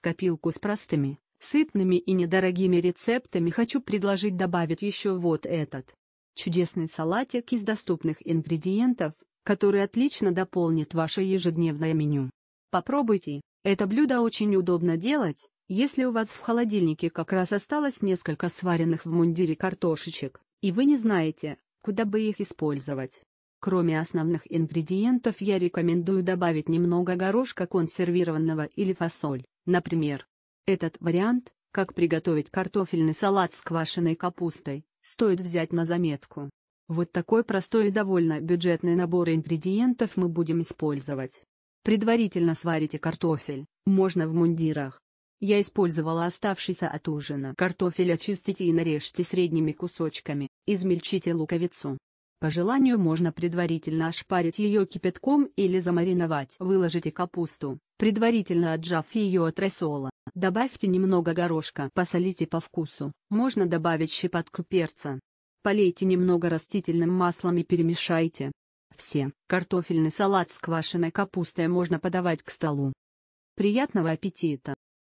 в копилку с простыми, сытными и недорогими рецептами хочу предложить добавить еще вот этот. Чудесный салатик из доступных ингредиентов, который отлично дополнит ваше ежедневное меню. Попробуйте, это блюдо очень удобно делать, если у вас в холодильнике как раз осталось несколько сваренных в мундире картошечек, и вы не знаете, куда бы их использовать. Кроме основных ингредиентов я рекомендую добавить немного горошка консервированного или фасоль, Например, этот вариант, как приготовить картофельный салат с квашеной капустой, стоит взять на заметку. Вот такой простой и довольно бюджетный набор ингредиентов мы будем использовать. Предварительно сварите картофель, можно в мундирах. Я использовала оставшийся от ужина картофель очистите и нарежьте средними кусочками, измельчите луковицу, по желанию можно предварительно ошпарить ее кипятком или замариновать. Выложите капусту, предварительно отжав ее от рассола. Добавьте немного горошка, посолите по вкусу, можно добавить щепотку перца. Полейте немного растительным маслом и перемешайте. Все. Картофельный салат с квашеной капустой можно подавать к столу. Приятного аппетита!